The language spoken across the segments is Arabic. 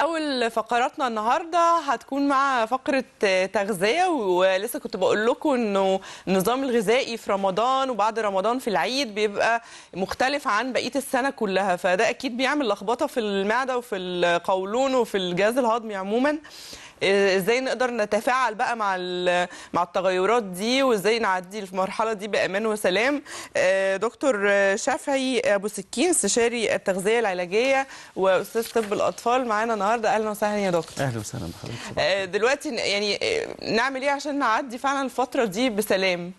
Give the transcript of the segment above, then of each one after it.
اول فقراتنا النهارده هتكون مع فقره تغذيه ولسه كنت بقول لكم انه النظام الغذائي في رمضان وبعد رمضان في العيد بيبقى مختلف عن بقيه السنه كلها فده اكيد بيعمل لخبطه في المعده وفي القولون وفي الجهاز الهضمي عموما إيه، ازاي نقدر نتفاعل بقى مع مع التغيرات دي وازاي نعدي المرحله دي بامان وسلام إيه، دكتور شافعي ابو سكين استشاري التغذيه العلاجيه واستاذ طب الاطفال معانا النهارده اهلا وسهلا يا دكتور اهلا وسهلا بحضرتك إيه، دلوقتي يعني نعمل ايه عشان نعدي فعلا الفتره دي بسلام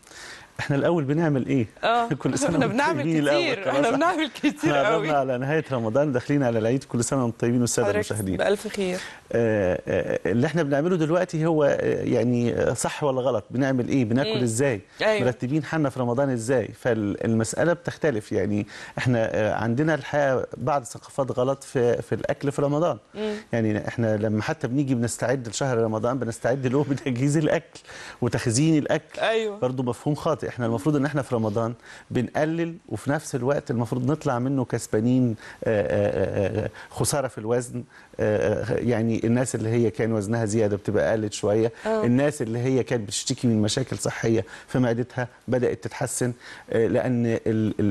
احنا الاول بنعمل ايه اه كل سنه احنا بنعمل كتير احنا بنعمل كتير قوي احنا على نهايه رمضان داخلين على العيد كل سنه وانتم طيبين والساده المشاهدين بالف خير آه، آه، اللي احنا بنعمله دلوقتي هو آه، يعني صح ولا غلط بنعمل ايه بناكل م. إيه. ازاي أيوه. مرتبين حالنا في رمضان ازاي فالمساله بتختلف يعني احنا عندنا الحقيقه بعض ثقافات غلط في في الاكل في رمضان م. يعني احنا لما حتى بنيجي بنستعد لشهر رمضان بنستعد له بتجهيز الاكل وتخزين الاكل أيوه. برضه مفهوم خاطئ احنا المفروض ان احنا في رمضان بنقلل وفي نفس الوقت المفروض نطلع منه كسبانين آه، آه، آه، خساره في الوزن يعني الناس اللي هي كان وزنها زياده بتبقى قلت شويه أوه. الناس اللي هي كانت بتشتكي من مشاكل صحيه في معدتها بدات تتحسن لان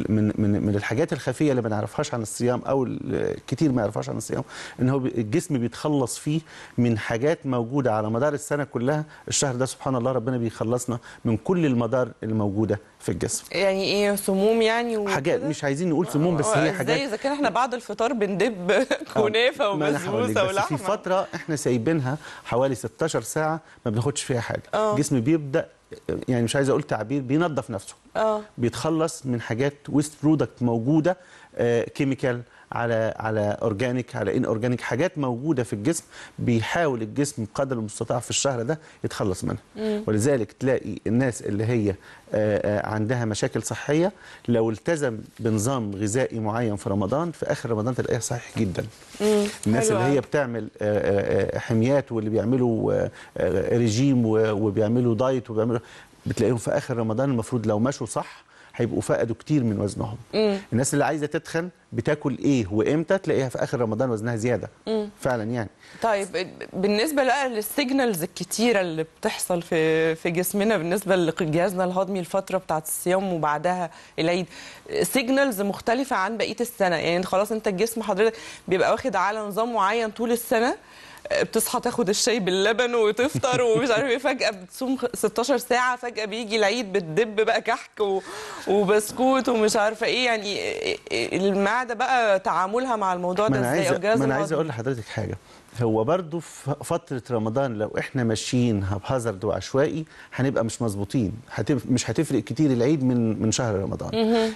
من من الحاجات الخفيه اللي ما نعرفهاش عن الصيام او كتير ما يعرفهاش عن الصيام ان هو الجسم بيتخلص فيه من حاجات موجوده على مدار السنه كلها الشهر ده سبحان الله ربنا بيخلصنا من كل المدار الموجود موجوده في الجسم يعني ايه سموم يعني وكدا. حاجات مش عايزين نقول سموم بس هي آه، حاجات زي اذا كان احنا بعد الفطار بندب آه، كنافه وبسبوسه ولحمه في فتره احنا سايبينها حوالي 16 ساعه ما بناخدش فيها حاجه الجسم آه. بيبدا يعني مش عايز اقول تعبير بينظف نفسه اه بيتخلص من حاجات ويست برودكت موجوده آه كيميكال على على اورجانيك على ان اورجانيك حاجات موجوده في الجسم بيحاول الجسم بقدر المستطاع في الشهر ده يتخلص منها مم. ولذلك تلاقي الناس اللي هي آه، آه، عندها مشاكل صحيه لو التزم بنظام غذائي معين في رمضان في اخر رمضان تلاقيها صحيح جدا مم. الناس حلوة. اللي هي بتعمل آه، حميات واللي بيعملوا ريجيم وبيعملوا دايت وبيعملوا بتلاقيهم في اخر رمضان المفروض لو مشوا صح هيبقوا فقدوا كتير من وزنهم مم. الناس اللي عايزه تتخن بتاكل ايه وامتى تلاقيها في اخر رمضان وزنها زياده مم. فعلا يعني طيب بالنسبه بقى للسيجنالز الكتيره اللي بتحصل في في جسمنا بالنسبه لجهازنا الهضمي الفتره بتاعه الصيام وبعدها العيد سيجنالز مختلفه عن بقيه السنه يعني خلاص انت الجسم حضرتك بيبقى واخد على نظام معين طول السنه بتصحى تاخد الشاي باللبن وتفطر ومش عارف ايه فجاه بتصوم 16 ساعه فجاه بيجي العيد بتدب بقى كحك وبسكوت ومش عارفه ايه يعني إيه، إيه، المعده بقى تعاملها مع الموضوع ده ازاي او ما انا عايز اقول لحضرتك حاجه هو برضو في فترة رمضان لو احنا ماشيين هبهزرد وعشوائي هنبقى مش مظبوطين مش هتفرق كتير العيد من من شهر رمضان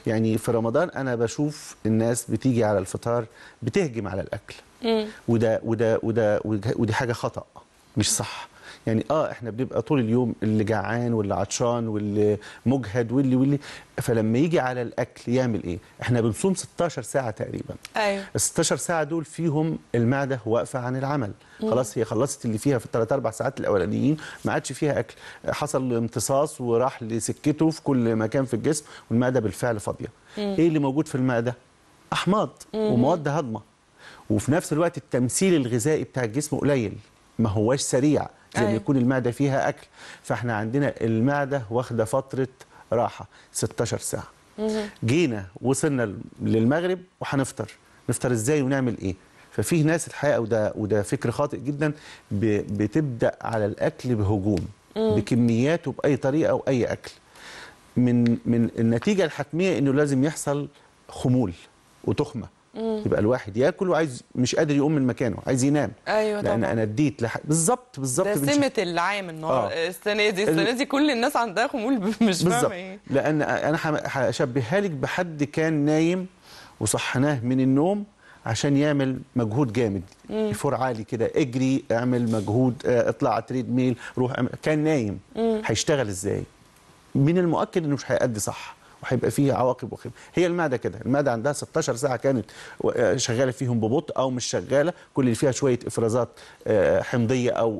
يعني في رمضان انا بشوف الناس بتيجي على الفطار بتهجم على الاكل إيه. وده وده وده ودي حاجه خطا مش صح يعني اه احنا بنبقى طول اليوم اللي جعان واللي عطشان واللي مجهد واللي واللي فلما يجي على الاكل يعمل ايه؟ احنا بنصوم 16 ساعه تقريبا. ايوه ال 16 ساعه دول فيهم المعده واقفه عن العمل، مم. خلاص هي خلصت اللي فيها في الثلاث اربع ساعات الاولانيين ما عادش فيها اكل، حصل امتصاص وراح لسكته في كل مكان في الجسم والمعده بالفعل فاضيه. مم. ايه اللي موجود في المعده؟ احماض مم. ومواد هضمه. وفي نفس الوقت التمثيل الغذائي بتاع الجسم قليل ما هواش سريع زي ما أيوة. يكون المعده فيها اكل فاحنا عندنا المعده واخده فتره راحه 16 ساعه جينا وصلنا للمغرب وهنفطر نفطر ازاي ونعمل ايه ففي ناس الحقيقه وده وده فكر خاطئ جدا بتبدا على الاكل بهجوم بكميات وباي طريقه واي اكل من من النتيجه الحتميه انه لازم يحصل خمول وتخمه مم. يبقى الواحد ياكل وعايز مش قادر يقوم من مكانه عايز ينام ايوه لان طبعا. انا اديت لح... بالظبط بالظبط ده سمه العام النهارده آه. السنه دي السنه دي كل الناس عندها خمول مش فاهمه ايه لان انا هشبهها لك بحد كان نايم وصحناه من النوم عشان يعمل مجهود جامد مم. فور عالي كده اجري اعمل مجهود آه، اطلع تريد ميل روح أعمل. كان نايم هيشتغل ازاي من المؤكد انه مش هيأدي صح وهيبقى فيه عواقب وخيمه هي المعده كده المعده عندها 16 ساعه كانت آه، شغاله فيهم ببطء او مش شغاله كل اللي فيها شويه افرازات آه، آه، حمضيه او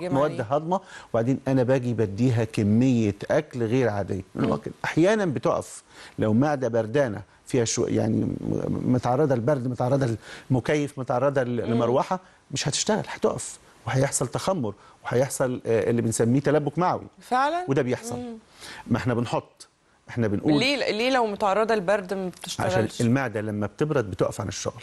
مواد هضمه وبعدين انا باجي بديها كميه اكل غير عاديه احيانا بتقف لو معده بردانه فيها شو يعني متعرضه للبرد متعرضه للمكيف متعرضه لمروحه مش هتشتغل هتقف وهيحصل تخمر وهيحصل اللي بنسميه تلبك معوي فعلا وده بيحصل ما احنا بنحط احنا بنقول ليه ليه لو متعرضه للبرد ما بتشتغلش عشان المعده لما بتبرد بتقف عن الشغل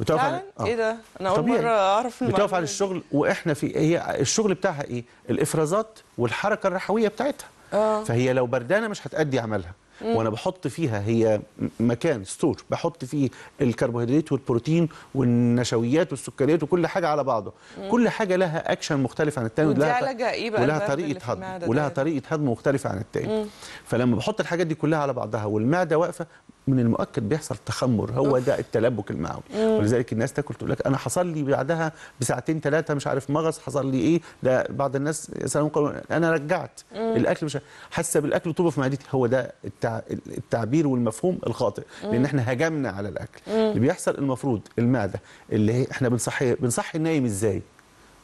بتقف عن آه. ايه ده انا اول مره اعرف بتقف عن الشغل واحنا في هي الشغل بتاعها ايه الافرازات والحركه الرحويه بتاعتها آه. فهي لو بردانه مش هتأدي عملها مم. وانا بحط فيها هي مكان ستور بحط فيه الكربوهيدرات والبروتين والنشويات والسكريات وكل حاجه على بعضه مم. كل حاجه لها اكشن مختلف عن الثاني ولها, إيه ولها طريقه هضم ولها طريقه هضم مختلفه عن الثاني فلما بحط الحاجات دي كلها على بعضها والمعده واقفه من المؤكد بيحصل تخمر هو ده التلبك المعوي ولذلك الناس تاكل تقول لك انا حصل لي بعدها بساعتين ثلاثه مش عارف مغص حصل لي ايه ده بعض الناس انا رجعت مم. الاكل مش حاسه بالاكل طوبه في معدتي هو ده التع... التعبير والمفهوم الخاطئ مم. لان احنا هجمنا على الاكل مم. اللي بيحصل المفروض المعده اللي هي احنا بنصحي بنصحي النايم ازاي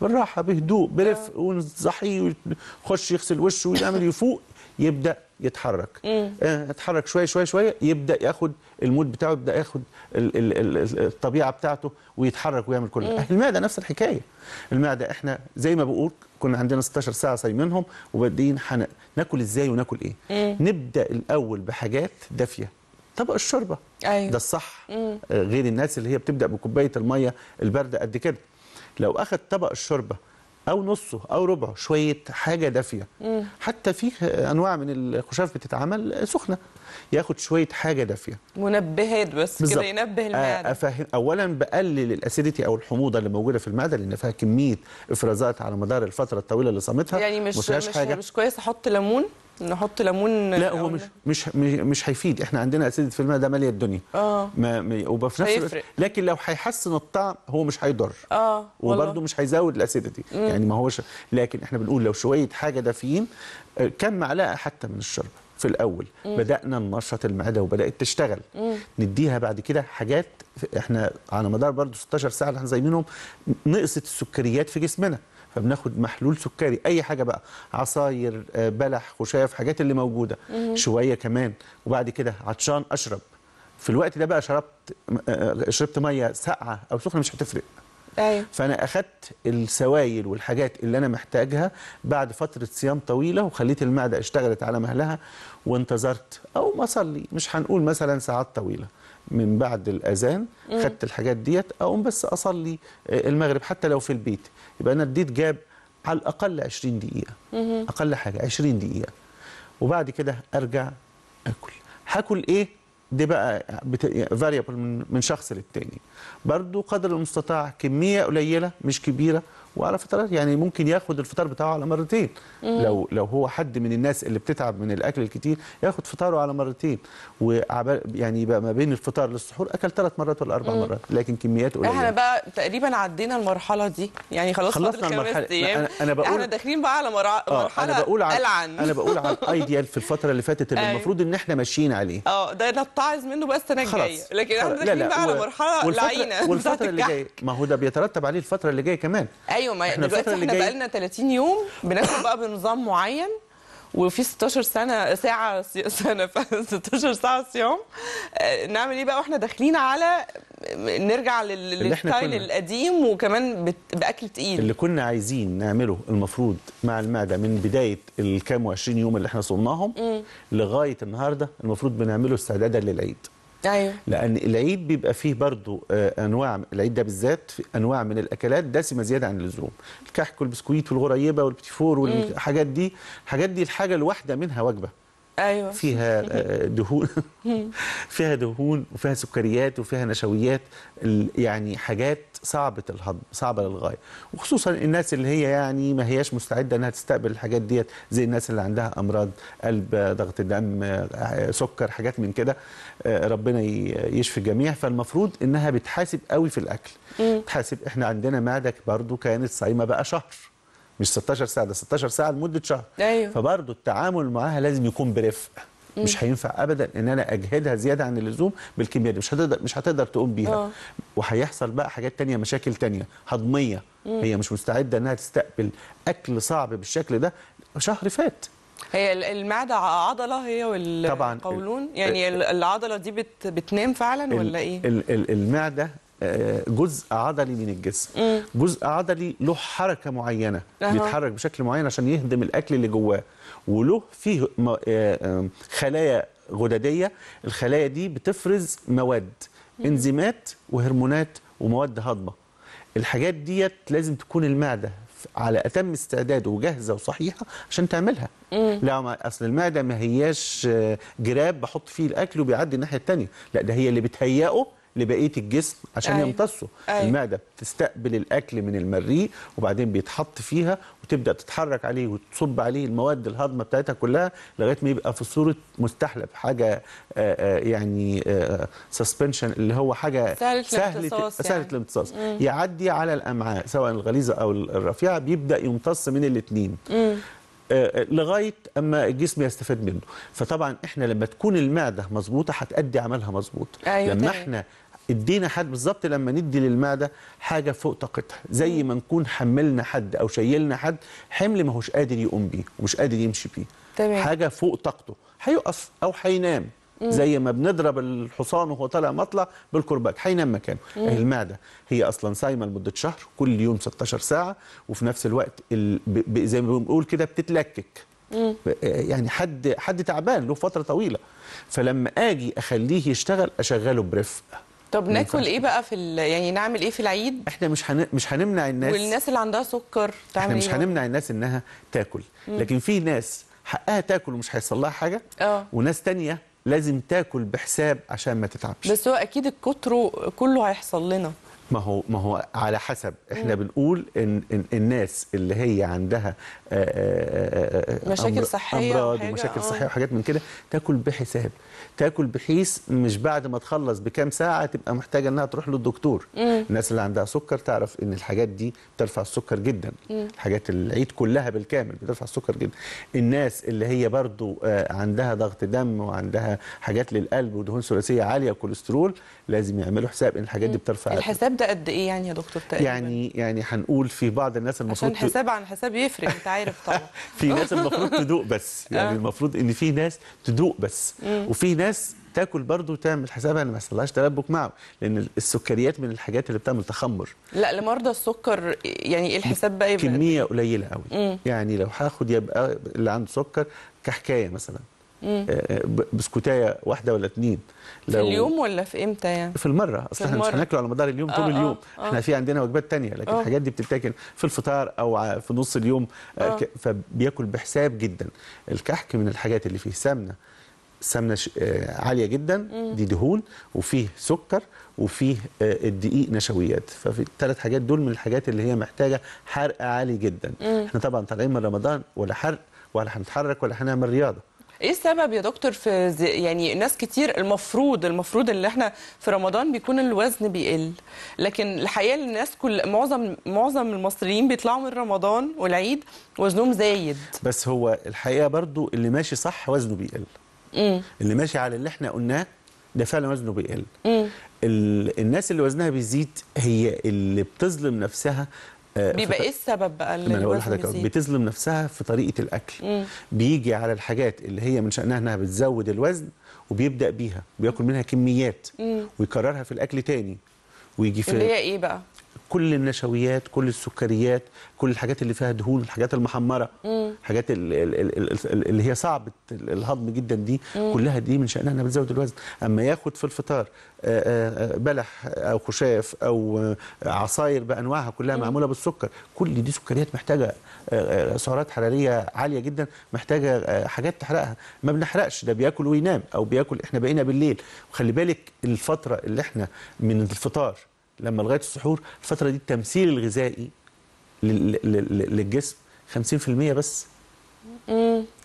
بالراحه بهدوء برفق آه. ونصحيه ويخش يغسل وشه ويعمل يفوق يبدا يتحرك يتحرك آه، شويه شويه شويه يبدا ياخد المود بتاعه يبدا ياخد الطبيعه بتاعته ويتحرك ويعمل كل ده المعده نفس الحكايه المعده احنا زي ما بقول كنا عندنا 16 ساعه صايمينهم وبادئين ناكل ازاي وناكل ايه نبدا الاول بحاجات دافيه طبق الشوربه أيوه. ده الصح مم. آه، غير الناس اللي هي بتبدا بكوبايه الميه البارده قد كده لو اخذ طبق الشوربه او نصه او ربعه شويه حاجه دافيه حتى في انواع من الخشاف بتتعمل سخنه ياخد شويه حاجه دافيه منبهات بس كده ينبه آه، المعده افهم اولا بقلل الاسيديتي او الحموضه اللي موجوده في المعده لان فيها كميه افرازات على مدار الفتره الطويله اللي صامتها يعني مش مش, حاجة. مش كويس احط ليمون نحط ليمون لا هو مش مش مش هيفيد احنا عندنا اسيد في الماء ده ماليه الدنيا اه وفي نفس الوقت لكن لو هيحسن الطعم هو مش هيضر اه وبرده مش هيزود الاسيدتي يعني ما هوش لكن احنا بنقول لو شويه حاجه دافيين آه، كم معلقه حتى من الشرب في الاول مم. بدانا ننشط المعده وبدات تشتغل مم. نديها بعد كده حاجات احنا على مدار برده 16 ساعه اللي احنا منهم نقصت السكريات في جسمنا فبناخد محلول سكري اي حاجه بقى عصاير آه، بلح خشاف حاجات اللي موجوده شويه كمان وبعد كده عطشان اشرب في الوقت ده بقى شربت آه، آه، شربت ميه ساقعه او سخنه مش هتفرق أيوة. فانا اخذت السوائل والحاجات اللي انا محتاجها بعد فتره صيام طويله وخليت المعده اشتغلت على مهلها وانتظرت او ما صلي مش هنقول مثلا ساعات طويله من بعد الاذان خدت الحاجات ديت اقوم بس اصلي آه، المغرب حتى لو في البيت يبقى انا اديت جاب على الاقل 20 دقيقه اقل حاجه 20 دقيقه وبعد كده ارجع اكل هاكل ايه دي بقى فاريبل من شخص للتاني برضو قدر المستطاع كميه قليله مش كبيره وعلى فترات يعني ممكن ياخد الفطار بتاعه على مرتين مم. لو لو هو حد من الناس اللي بتتعب من الاكل الكتير ياخد فطاره على مرتين يعني يبقى ما بين الفطار للسحور اكل ثلاث مرات ولا اربع مرات لكن كميات قليله احنا بقى تقريبا عدينا المرحله دي يعني خلاص خلصنا المرحله أنا, انا بقول احنا داخلين بقى على آه، مرحله آه مرحله انا بقول على ألعن. انا بقول على الايديال في الفتره اللي فاتت اللي أيوه. المفروض ان احنا ماشيين عليه اه ده نتعظ منه بس السنه الجايه لكن احنا داخلين بقى على مرحله لعينه والفتره اللي جايه ما هو ده بيترتب عليه الفتره اللي جايه كمان أيوه. ايوه ما احنا دلوقتي احنا بقى لنا 30 يوم بناكل بقى بنظام معين وفي 16 سنه ساعه سنه 16 ساعه صيام آه، نعمل ايه بقى واحنا داخلين على نرجع للستايل القديم وكمان باكل تقيل اللي كنا عايزين نعمله المفروض مع المعده من بدايه الكام و20 يوم اللي احنا صمناهم لغايه النهارده المفروض بنعمله استعدادا للعيد ايوه لان العيد بيبقى فيه برضو آه، انواع العيد ده بالذات انواع من الاكلات دسمه زياده عن اللزوم الكحك والبسكويت والغريبه والبتيفور والحاجات دي الحاجات دي الحاجه الواحده منها وجبه ايوه فيها آه، دهون فيها دهون وفيها سكريات وفيها نشويات يعني حاجات صعبه الهضم صعبه للغايه وخصوصا الناس اللي هي يعني ما هياش مستعده انها تستقبل الحاجات ديت زي الناس اللي عندها امراض قلب ضغط دم آه، سكر حاجات من كده آه، ربنا يشفي الجميع فالمفروض انها بتحاسب قوي في الاكل بتحاسب احنا عندنا معدك برضو كانت صايمه بقى شهر مش 16 ساعه ده 16 ساعه لمده شهر أيوه. فبرضه التعامل معاها لازم يكون برفق مش هينفع ابدا ان انا اجهدها زياده عن اللزوم بالكميه دي مش هتقدر مش هتقدر تقوم بيها آه. وهيحصل بقى حاجات تانية مشاكل تانية هضميه مم. هي مش مستعده انها تستقبل اكل صعب بالشكل ده شهر فات هي المعده عضله هي والقولون طبعاً يعني العضله دي بتنام فعلا ولا ايه المعده آه، جزء عضلي من الجسم مم. جزء عضلي له حركه معينه أه. بيتحرك بشكل معين عشان يهضم الاكل اللي جواه وله فيه آه، خلايا غدديه الخلايا دي بتفرز مواد مم. انزيمات وهرمونات ومواد هضمه الحاجات ديت لازم تكون المعده على اتم استعداد وجاهزه وصحيحه عشان تعملها مم. لا اصل المعده ما هياش آه، جراب بحط فيه الاكل وبيعدي الناحيه الثانيه لا ده هي اللي بتهيئه لبقيه الجسم عشان أيوة. يمتصه أيوة. المعده بتستقبل الاكل من المريء وبعدين بيتحط فيها وتبدا تتحرك عليه وتصب عليه المواد الهضمه بتاعتها كلها لغايه ما يبقى في صوره مستحلب حاجه آآ آه، آه، آه، يعني سسبنشن اللي هو حاجه سهله يعني. سهله الامتصاص يعني. يعدي على الامعاء سواء الغليظه او الرفيعه بيبدا يمتص من الاثنين لغايه اما الجسم يستفاد منه فطبعا احنا لما تكون المعده مظبوطه هتأدي عملها مظبوط أيوة لما تاني. طيب. احنا ادينا حد بالظبط لما ندي للمعده حاجه فوق طاقتها زي ما نكون حملنا حد او شيلنا حد حمل ما هوش قادر يقوم بيه ومش قادر يمشي بيه تمام. حاجه فوق طاقته هيقف او هينام زي ما بنضرب الحصان وهو طالع مطلع بالكرباج هينام مكانه إيه المعده هي اصلا صايمه لمده شهر كل يوم 16 ساعه وفي نفس الوقت ال... ب... زي ما بنقول كده بتتلكك آه، يعني حد حد تعبان له فتره طويله فلما اجي اخليه يشتغل اشغله برفق طب ناكل ايه بقى في يعني نعمل ايه في العيد احنا مش هن... مش هنمنع الناس والناس اللي عندها سكر تعمل احنا مش ايه؟ هنمنع الناس انها تاكل مم. لكن في ناس حقها تاكل ومش هيحصل لها حاجه أوه. وناس تانية لازم تاكل بحساب عشان ما تتعبش بس هو اكيد الكتر كله هيحصل لنا ما هو ما هو على حسب احنا مم. بنقول إن, ان الناس اللي هي عندها آآ آه، آآ آه، آه، مشاكل صحيه امراض ومشاكل صحيه وحاجات من كده تاكل بحساب تاكل بحيث مش بعد ما تخلص بكام ساعه تبقى محتاجه انها تروح للدكتور مم. الناس اللي عندها سكر تعرف ان الحاجات دي بترفع السكر جدا مم. الحاجات العيد كلها بالكامل بترفع السكر جدا الناس اللي هي برضو آه، عندها ضغط دم وعندها حاجات للقلب ودهون ثلاثيه عاليه كوليسترول لازم يعملوا حساب ان الحاجات دي بترفع الحساب ده قد ايه يعني يا دكتور تقريبا يعني يعني هنقول في بعض الناس المفروض عشان حساب عن حساب يفرق انت عارف طبعا في ناس المفروض تدوق بس يعني آه. المفروض ان في ناس تدوق بس وفي في ناس تاكل برضه تعمل حسابها ان ما يحصلهاش تلبك معه لان السكريات من الحاجات اللي بتعمل تخمر لا لمرضى السكر يعني ايه الحساب بقى يبقى كميه قليله قوي مم. يعني لو هاخد يبقى اللي عنده سكر كحكايه مثلا آه، آه، بسكوتايه واحده ولا اتنين لو في اليوم ولا في امتى يعني في المره اصل احنا مش هناكله على مدار اليوم آه طول آه، اليوم آه احنا في عندنا وجبات تانية لكن آه الحاجات دي بتتاكل في الفطار او في نص اليوم آه فبياكل بحساب جدا الكحك من الحاجات اللي فيه سمنه السمنه آه، عاليه جدا دي دهون وفيه سكر وفيه آه، الدقيق نشويات ففي الثلاث حاجات دول من الحاجات اللي هي محتاجه حرق عالي جدا مم. احنا طبعا طالعين من رمضان ولا حرق ولا هنتحرك ولا هنعمل رياضه ايه السبب يا دكتور في يعني ناس كتير المفروض المفروض اللي احنا في رمضان بيكون الوزن بيقل لكن الحقيقه الناس كل معظم معظم المصريين بيطلعوا من رمضان والعيد وزنهم زايد بس هو الحقيقه برضو اللي ماشي صح وزنه بيقل اللي ماشي على اللي احنا قلناه ده فعلا وزنه بيقل الناس اللي وزنها بيزيد هي اللي بتظلم نفسها آه، بيبقى ايه السبب بقى اللي انا بقول بتظلم نفسها في طريقه الاكل مم. بيجي على الحاجات اللي هي من شانها انها بتزود الوزن وبيبدا بيها بياكل منها كميات مم. ويكررها في الاكل تاني ويجي في اللي هي ايه بقى كل النشويات كل السكريات كل الحاجات اللي فيها دهون الحاجات المحمره الحاجات اللي هي صعبه الهضم جدا دي كلها دي من شانها انها بتزود الوزن اما ياخد في الفطار آه، آه، آه، بلح او خشاف او عصاير بانواعها كلها معموله بالسكر كل دي سكريات محتاجه سعرات حراريه عاليه جدا محتاجه حاجات تحرقها ما بنحرقش ده بياكل وينام او بياكل احنا بقينا بالليل وخلي بالك الفتره اللي احنا من الفطار لما لغايه السحور الفتره دي التمثيل الغذائي للجسم 50% بس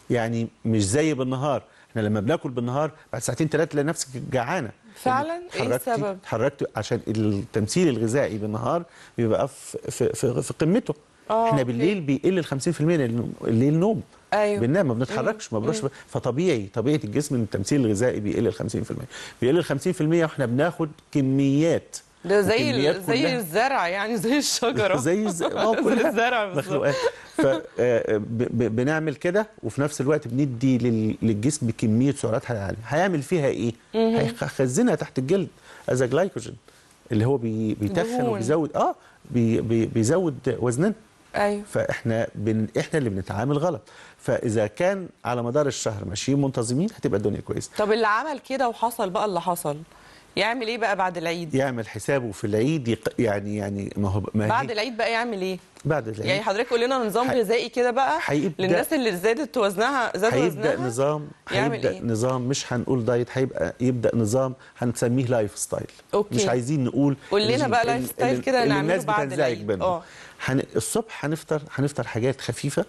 يعني مش زي بالنهار احنا لما بناكل بالنهار بعد ساعتين ثلاثه تلاقي نفسك جعانه فعلا ايه السبب؟ اتحركت عشان التمثيل الغذائي بالنهار بيبقى في في في, قمته آه، احنا بالليل بيقل ال 50% الليل نوم ايوه بننام ما بنتحركش ما بنروحش فطبيعي طبيعه الجسم ان التمثيل الغذائي بيقل ال 50% بيقل ال 50% واحنا بناخد كميات ده زي زي الزرع يعني زي الشجره زي آه، كل الزرع مخلوقات ف آه، بنعمل كده وفي نفس الوقت بندي للجسم كميه سعرات عاليه هيعمل فيها ايه هيخزنها تحت الجلد از جلايكوجين اللي هو بي... بيتخن وبيزود اه بي... بي... بيزود وزننا ايوه فاحنا بن... احنا اللي بنتعامل غلط فاذا كان على مدار الشهر ماشيين منتظمين هتبقى الدنيا كويسه طب اللي عمل كده وحصل بقى اللي حصل يعمل ايه بقى بعد العيد يعمل حسابه في العيد يق... يعني يعني ما هو ما هي... بعد العيد بقى يعمل ايه بعد العيد يعني حضرتك قول لنا نظام ح... غذائي كده بقى حيبدأ... للناس اللي زادت وزنها زاد وزنها هيبدا نظام هيبدا إيه؟ نظام مش هنقول دايت هيبقى يبدا نظام هنسميه لايف ستايل أوكي. مش عايزين نقول قول لنا بقى لايف ستايل كده نعمله بعد العيد اه هن... الصبح هنفطر هنفطر حاجات خفيفه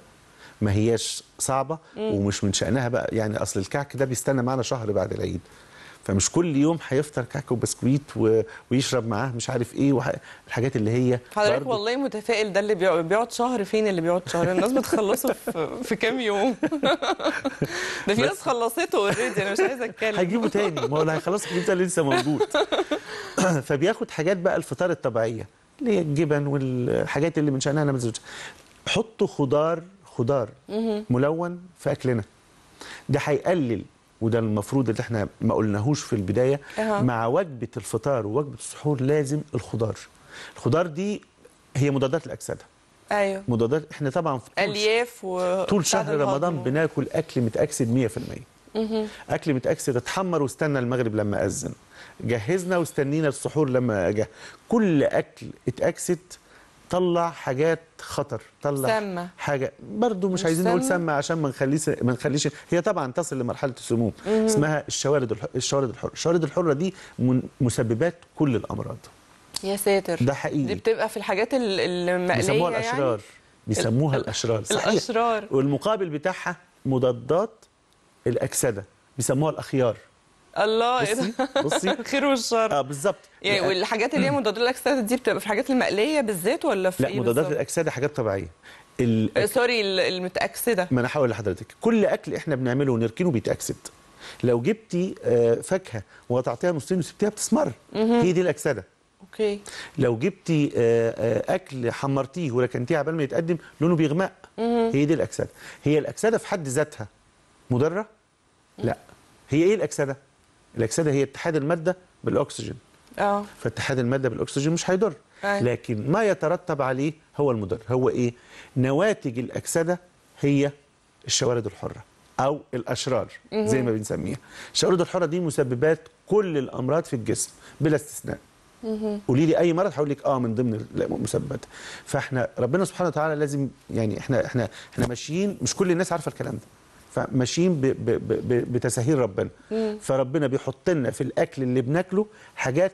ما هياش صعبه مم. ومش من شانها بقى يعني اصل الكعك ده بيستنى معانا شهر بعد العيد فمش كل يوم هيفطر كعك وبسكويت و... ويشرب معاه مش عارف ايه وح... الحاجات اللي هي حضرتك والله متفائل ده اللي بيقعد شهر فين اللي بيقعد شهر الناس بتخلصه في, في كام يوم ده في ناس خلصته اوريدي انا مش عايز اتكلم هيجيبه تاني ما هو هيخلصه الجبنه اللي لسه موجود فبياخد حاجات بقى الفطار الطبيعيه اللي هي الجبن والحاجات اللي من شانها انا بزوجها حطوا خضار خضار ملون في اكلنا ده هيقلل وده المفروض اللي احنا ما قلناهوش في البدايه أه. مع وجبه الفطار ووجبه السحور لازم الخضار الخضار دي هي مضادات الاكسده ايوه مضادات احنا طبعا في طول الياف و... طول شهر رمضان و... بناكل اكل متاكسد 100% مه. اكل متاكسد اتحمر واستنى المغرب لما اذن جهزنا واستنينا السحور لما جه كل اكل اتاكسد طلع حاجات خطر طلع سمة. حاجه برضو مش, مش عايزين نقول سامه عشان ما نخليش ما نخليش هي طبعا تصل لمرحله السموم اسمها الشوارد الشوارد الحره الشوارد الحره دي من مسببات كل الامراض يا ساتر ده حقيقي دي بتبقى في الحاجات المقليه يعني؟ بيسموها الاشرار يعني؟ بيسموها الاشرار صحيح الاشرار والمقابل بتاعها مضادات الاكسده بيسموها الاخيار الله ايه بصي الخير والشر اه بالظبط يعني والحاجات اللي هي مضادات الاكسده دي بتبقى في الحاجات المقليه بالذات ولا في لا إيه مضادات الاكسده حاجات طبيعيه الأك... آه، سوري المتاكسده ما انا هقول لحضرتك كل اكل احنا بنعمله ونركنه بيتاكسد لو جبتي آه، فاكهه وقطعتيها نصين وسبتيها بتسمر هي دي الاكسده اوكي لو جبتي آه، اكل حمرتيه وركنتيه عبال ما يتقدم لونه بيغمق هي دي الاكسده هي الاكسده في حد ذاتها مضره لا هي ايه الاكسده الاكسده هي اتحاد الماده بالاكسجين اه فاتحاد الماده بالاكسجين مش هيضر أي. لكن ما يترتب عليه هو المضر هو ايه نواتج الاكسده هي الشوارد الحره او الاشرار زي ما بنسميها الشوارد الحره دي مسببات كل الامراض في الجسم بلا استثناء قولي لي اي مرض هقول لك اه من ضمن المسببات فاحنا ربنا سبحانه وتعالى لازم يعني احنا احنا احنا ماشيين مش كل الناس عارفه الكلام ده فماشيين بتساهيل ربنا مم. فربنا بيحط لنا في الاكل اللي بناكله حاجات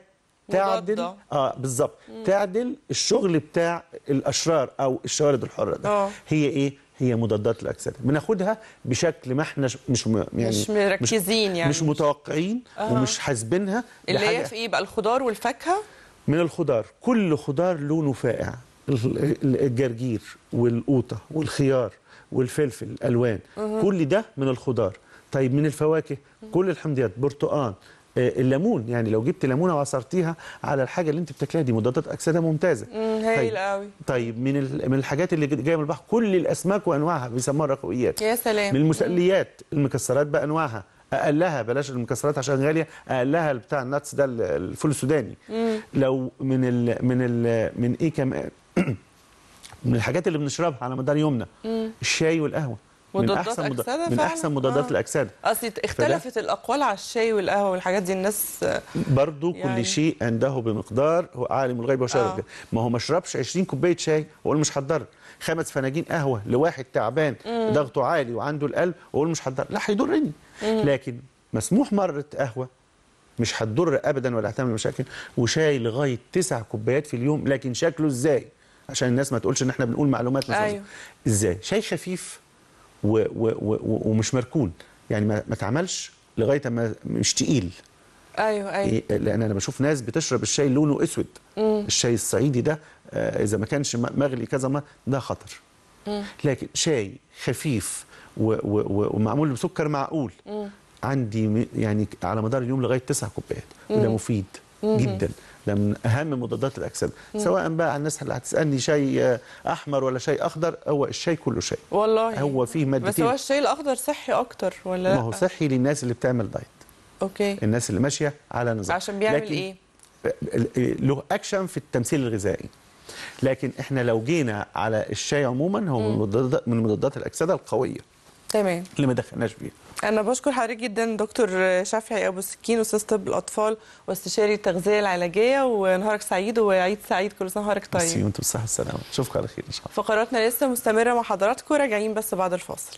تعدل مضادة. اه بالظبط تعدل الشغل بتاع الاشرار او الشوارد الحره ده أوه. هي ايه هي مضادات الاكسده بناخدها بشكل ما احنا مش م... يعني مش مركزين يعني مش متوقعين أه. ومش حاسبينها اللي هي في ايه بقى الخضار والفاكهه من الخضار كل خضار لونه فائع الجرجير والقوطه والخيار والفلفل الالوان كل ده من الخضار طيب من الفواكه كل الحمضيات برتقال آه، الليمون يعني لو جبت ليمونه وعصرتيها على الحاجه اللي انت بتاكلها دي مضادات اكسده ممتازه هايل قوي طيب،, طيب من من الحاجات اللي جايه من البحر كل الاسماك وانواعها بيسموها الرقويات يا سلام من المسليات المكسرات بانواعها اقلها بلاش المكسرات عشان غاليه اقلها بتاع الناتس ده الفول السوداني لو من الـ من الـ من ايه كمان من الحاجات اللي بنشربها على مدار يومنا الشاي والقهوه من احسن مضاد... من احسن مضادات آه. الاكسده اصل اختلفت فده... الاقوال على الشاي والقهوه والحاجات دي الناس برضو يعني... كل شيء عنده بمقدار هو عالم الغيب وشارب آه. ما هو ما اشربش 20 كوبايه شاي واقول مش هتضر خمس فناجين قهوه لواحد تعبان مم. ضغطه عالي وعنده القلب واقول مش هتضر لا هيضرني لكن مسموح مره قهوه مش هتضر ابدا ولا هتعمل مشاكل وشاي لغايه تسع كوبايات في اليوم لكن شكله ازاي عشان الناس ما تقولش ان احنا بنقول معلومات مش أيوه. ازاي شاي خفيف و و و ومش مركون يعني ما, ما تعملش لغايه ما مش تقيل ايوه ايوه إيه، لان انا بشوف ناس بتشرب الشاي لونه اسود مم. الشاي الصعيدي ده آه، اذا ما كانش مغلي كذا ما ده خطر مم. لكن شاي خفيف و و و ومعمول بسكر معقول مم. عندي يعني على مدار اليوم لغايه تسع كوبايات وده مفيد مم. جدا ده من اهم مضادات الاكسده سواء بقى الناس اللي هتسالني شيء آه، احمر ولا شيء اخضر هو الشاي كله شاي والله هو فيه مادتين بس هو الشاي الاخضر صحي اكتر ولا ما هو صحي للناس اللي بتعمل دايت اوكي الناس اللي ماشيه على نظام عشان بيعمل لكن ايه له اكشن في التمثيل الغذائي لكن احنا لو جينا على الشاي عموما هو من مضادات الاكسده القويه تمام اللي ما دخلناش بيها انا بشكر حضرتك جدا دكتور شافعي ابو سكين استاذ طب الاطفال واستشاري التغذيه العلاجيه ونهارك سعيد وعيد سعيد كل سنه وحضرتك طيب ميرسي وانتم بالصحه والسلامه اشوفكم على خير ان شاء الله فقراتنا لسه مستمره مع حضراتكم راجعين بس بعد الفاصل